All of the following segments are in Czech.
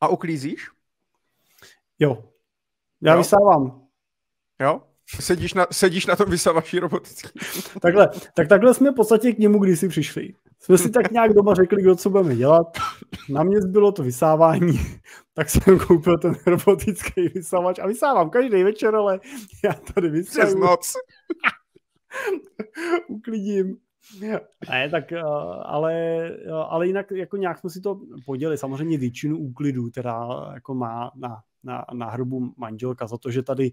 A uklízíš? Jo. Já jo? vysávám. Jo? Sedíš na, sedíš na tom vysavaší robotický. takhle, tak takhle jsme v podstatě k němu kdysi přišli. Jsme si tak nějak doma řekli, kdo co budeme dělat. Na mě zbylo to vysávání, tak jsem koupil ten robotický vysavač a vysávám každý večer, ale já tady vysávám. Přes noc. Uklidím, ne, tak, eh, ale, eh, ale jinak jako nějak jsme si to podělili. Samozřejmě většinu úklidů, která eh, jako má na, na, na hrubu manželka za to, že tady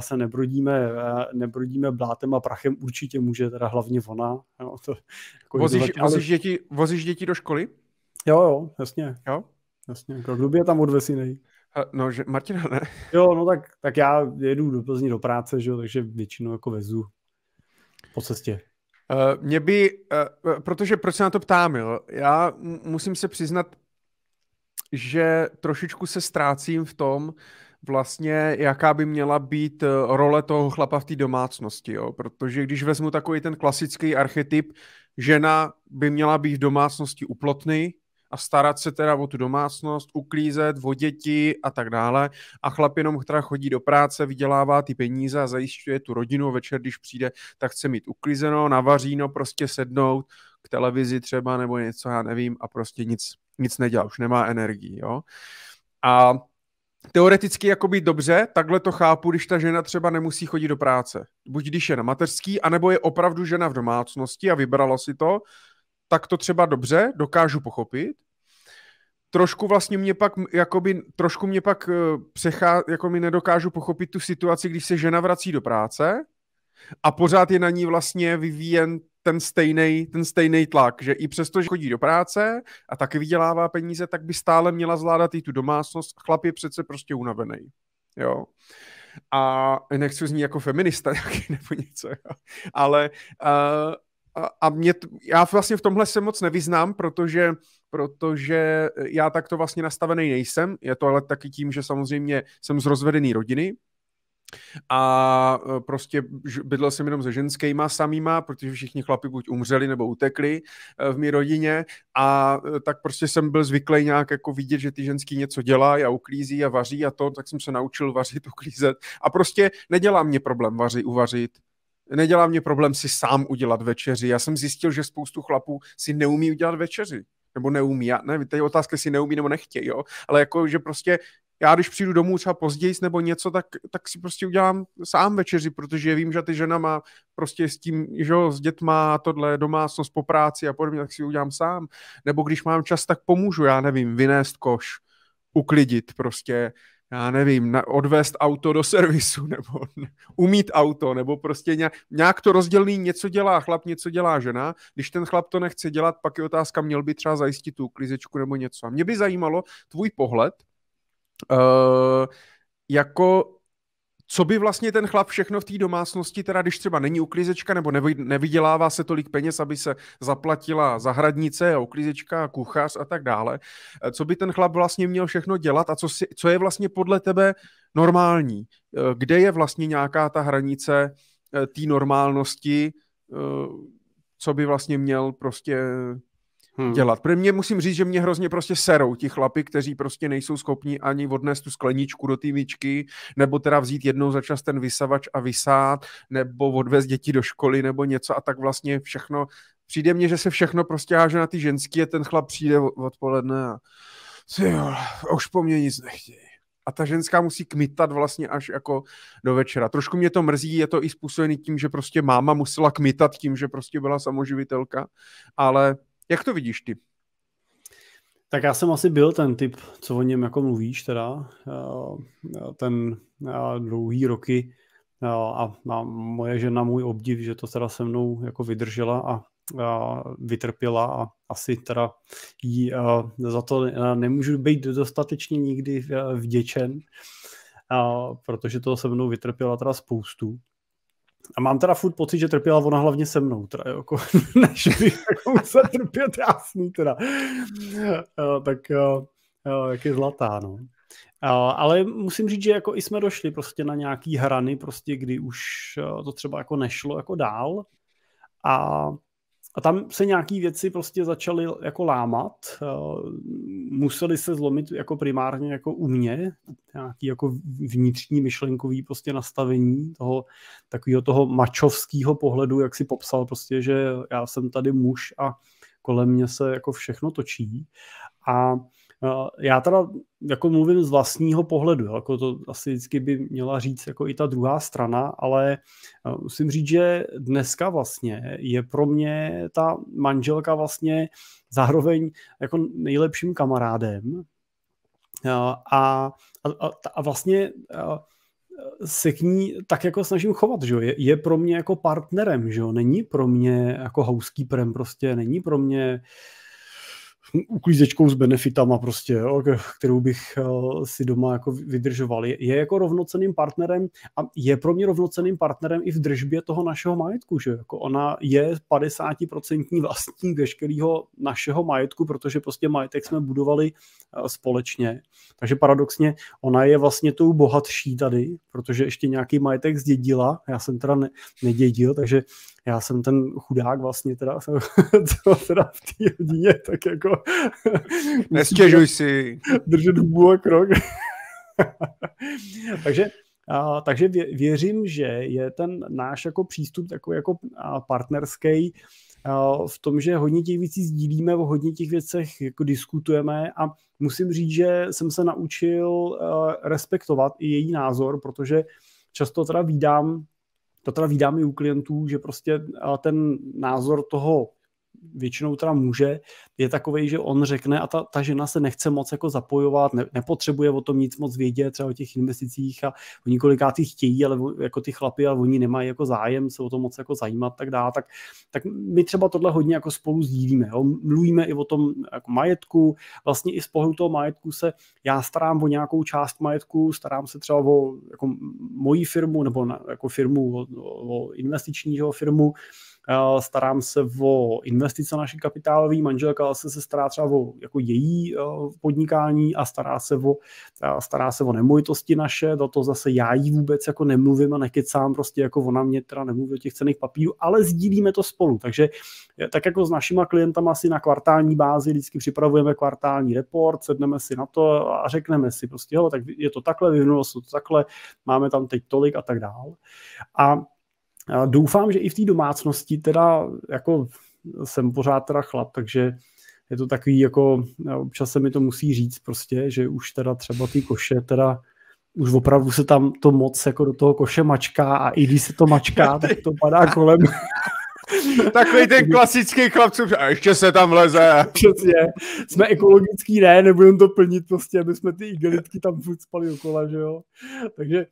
se nebrodíme, nebrodíme blátem a prachem, určitě může teda hlavně ona. Jo, to, jako vozíš, zatím, vozíš, ale... děti, vozíš děti do školy? Jo, jo, jasně. Jo? Jasně, jako kdo by je tam odvesinej? No, že Martina ne. Jo, no tak, tak já jedu do Plzní do práce, že jo, takže většinou jako vezu po cestě. Eh, mě by, eh, eh, protože proč se na to ptám, jo? Já musím se přiznat, že trošičku se ztrácím v tom, vlastně jaká by měla být role toho chlapa v té domácnosti, jo? protože když vezmu takový ten klasický archetyp, žena by měla být v domácnosti uplotný, a starat se teda o tu domácnost, uklízet, o děti a tak dále. A chlap jenom teda chodí do práce, vydělává ty peníze a zajišťuje tu rodinu. Večer, když přijde, tak chce mít uklizeno, navaříno, prostě sednout k televizi třeba nebo něco, já nevím, a prostě nic, nic nedělá, už nemá energii. Jo? A teoreticky jako být dobře, takhle to chápu, když ta žena třeba nemusí chodit do práce. Buď když je na mateřský, anebo je opravdu žena v domácnosti a vybrala si to tak to třeba dobře, dokážu pochopit. Trošku vlastně mě pak, jakoby, trošku mě pak eh, přechá, jako mi nedokážu pochopit tu situaci, když se žena vrací do práce a pořád je na ní vlastně vyvíjen ten stejný ten stejnej tlak, že i přesto, že chodí do práce a taky vydělává peníze, tak by stále měla zvládat i tu domácnost. Chlap je přece prostě unavený. Jo. A nechci ní jako feminista nebo něco, jo. ale uh, a, mě, já vlastně v tomhle se moc nevyznám, protože, protože já takto vlastně nastavený nejsem. Je to ale taky tím, že samozřejmě jsem z rozvedené rodiny, a e, prostě bydlel jsem jenom se ženskýma samýma, protože všichni chlapi buď umřeli nebo utekli e, v mé rodině a e, tak prostě jsem byl zvyklý nějak jako vidět, že ty ženský něco dělá, a uklízí a vaří a to, tak jsem se naučil vařit, uklízet a prostě nedělá mě problém vařit, uvařit, nedělá mě problém si sám udělat večeři. Já jsem zjistil, že spoustu chlapů si neumí udělat večeři. Nebo neumí, já, ne, tady otázka, jestli neumí nebo nechtějí, jo? ale jako, že prostě já když přijdu domů třeba později nebo něco, tak, tak si prostě udělám sám večeři, protože vím, že ty žena má prostě s tím, že jo, s dětma tohle domácnost po práci a podobně, tak si udělám sám. Nebo když mám čas, tak pomůžu, já nevím, vynést koš, uklidit prostě, já nevím, na, odvést auto do servisu, nebo umít auto, nebo prostě nějak, nějak to rozdělný, něco dělá chlap, něco dělá žena. Když ten chlap to nechce dělat, pak je otázka, měl by třeba zajistit tu klizečku nebo něco. A mě by zajímalo tvůj pohled, uh, jako co by vlastně ten chlap všechno v té domácnosti, teda když třeba není uklízečka nebo nevydělává se tolik peněz, aby se zaplatila zahradnice, uklízečka, kuchař a tak dále, eh, co by ten chlap vlastně měl všechno dělat a co, si, co je vlastně podle tebe normální? Eh, kde je vlastně nějaká ta hranice eh, té normálnosti, co by vlastně měl prostě hmm. dělat. Pro mě musím říct, že mě hrozně prostě serou ti chlapi, kteří prostě nejsou schopni ani odnést tu skleničku do té myčky, nebo teda vzít jednou za čas ten vysavač a vysát, nebo odvez děti do školy, nebo něco a tak vlastně všechno. Přijde mně, že se všechno prostě háže na ty ženský a ten chlap přijde odpoledne a jo, už po mně nic nechtějí a ta ženská musí kmitat vlastně až jako do večera. Trošku mě to mrzí, je to i způsobený tím, že prostě máma musela kmitat tím, že prostě byla samoživitelka, ale jak to vidíš ty? Tak já jsem asi byl ten typ, co o něm jako mluvíš teda, eh, ten eh, dlouhý roky eh, a, moje žena můj obdiv, že to teda se mnou jako vydržela a, vytrpěla a asi teda jí za to nemůžu být dostatečně nikdy vděčen, protože to se mnou vytrpěla teda spoustu a mám teda furt pocit, že trpěla ona hlavně se mnou, teda, jako, než by jako musel trpět jasný, teda. Uh, tak uh, jak je zlatá, no. Uh, ale musím říct, že jako i jsme došli prostě na nějaký hrany, prostě kdy už to třeba jako nešlo jako dál. A a tam se nějaké věci prostě začaly jako lámat, eh, museli se zlomit jako primárně jako u mě, nějaký jako vnitřní myšlenkový prostě nastavení toho takového toho mačovského pohledu, jak si popsal prostě, že já jsem tady muž a kolem mě se jako všechno točí. A No, já teda jako mluvím z vlastního pohledu, jako to asi vždycky by měla říct jako i ta druhá strana, ale eh, musím říct, že dneska vlastně je pro mě ta manželka vlastně zároveň jako nejlepším kamarádem eh, a, a, a vlastně eh, se k ní tak jako snažím chovat, že je, je pro mě jako partnerem, že jo, není pro mě jako housekeeperem prostě, není pro mě uh, uklízečkou s benefitama prostě, jo, kterou bych eh, si doma jako vydržoval. Je, je jako rovnoceným partnerem a je pro mě rovnoceným partnerem i v držbě toho našeho majetku, že jako ona je 50% vlastník veškerého našeho majetku, protože prostě majetek jsme budovali eh, společně. Takže paradoxně ona je vlastně tou bohatší tady, protože ještě nějaký majetek zdědila, já jsem teda ne, nedědil, takže já jsem ten chudák vlastně teda, teda, teda v té hodině, tak jako... Nestěžuj si. Držet hubu a krok. takže a, takže věřím, že je ten náš jako přístup takový jako partnerský a, v tom, že hodně těch věcí sdílíme, o hodně těch věcech jako diskutujeme a musím říct, že jsem se naučil a, respektovat i její názor, protože často teda vídám to teda vídám i u klientů, že prostě ten názor toho většinou teda muže, je takový, že on řekne a ta, ta žena se nechce moc jako zapojovat, ne, nepotřebuje o tom nic moc vědět, třeba o těch investicích a oni kolikrát chtějí, ale jako ty chlapy, ale oni nemají jako zájem se o to moc jako zajímat, tak dá, tak, tak my třeba tohle hodně jako spolu sdílíme, jo? mluvíme i o tom jako majetku, vlastně i z pohledu toho majetku se, já starám o nějakou část majetku, starám se třeba o jako moji firmu nebo na, jako firmu, o, o investičního firmu, Eh, starám se o investice naší kapitálové, manželka se, se stará třeba o jako její eh, podnikání a stará se o, eh, stará se o nemovitosti naše, do toho zase já jí vůbec jako nemluvím a nekecám, prostě jako ona mě teda nemluví o těch cených papírů, ale sdílíme to spolu, takže tak jako s našima klientama si na kvartální bázi vždycky připravujeme kvartální report, sedneme si na to a řekneme si prostě, jo, tak je to takhle, vyhnulo se to takhle, máme tam teď tolik a tak dál. A Doufám, že i v té domácnosti teda jako jsem pořád teda chlap, takže je to takový jako, občas se mi to musí říct prostě, že už teda třeba ty koše teda už opravdu se tam to moc jako do toho koše mačká a i když se to mačká, tak to padá kolem. Takový ten klasický chlapců, a ještě se tam leze. Přesně. Jsme ekologický, ne, nebudeme to plnit prostě, aby jsme ty igelitky tam furt spali okolo, že jo. Takže,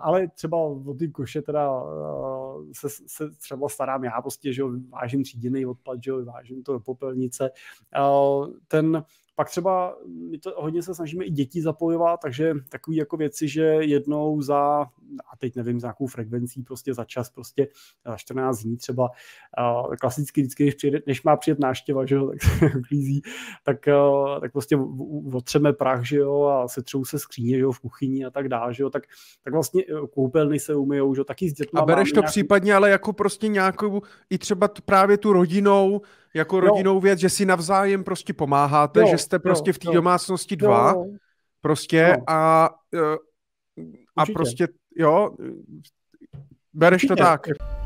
ale třeba o ty koše teda se, se třeba starám já prostě, že jo, vážím tříděný odpad, že jo, vážím to do popelnice. Ten, pak třeba my to hodně se snažíme i děti zapojovat, takže takové jako věci, že jednou za a teď nevím, s nějakou frekvencí prostě za čas, prostě za eh, 14 dní třeba. Eh, klasicky vždycky, když, přijde, než má přijet náštěva, že jo, tak se uklízí, tak, eh, tak prostě otřeme prach, že jo, a setřou se skříně, že jo, v kuchyni a tak dále, že jo, tak, tak vlastně koupelny se umyjou, že jo, taky s dětmi. A bereš to nějaký... případně ale jako prostě nějakou, i třeba t, právě tu rodinou, jako rodinou jo. věc, že si navzájem prostě pomáháte, jo, že jste prostě jo, v té domácnosti dva, jo, prostě jo. a a Určitě. prostě jo, bereš to tak.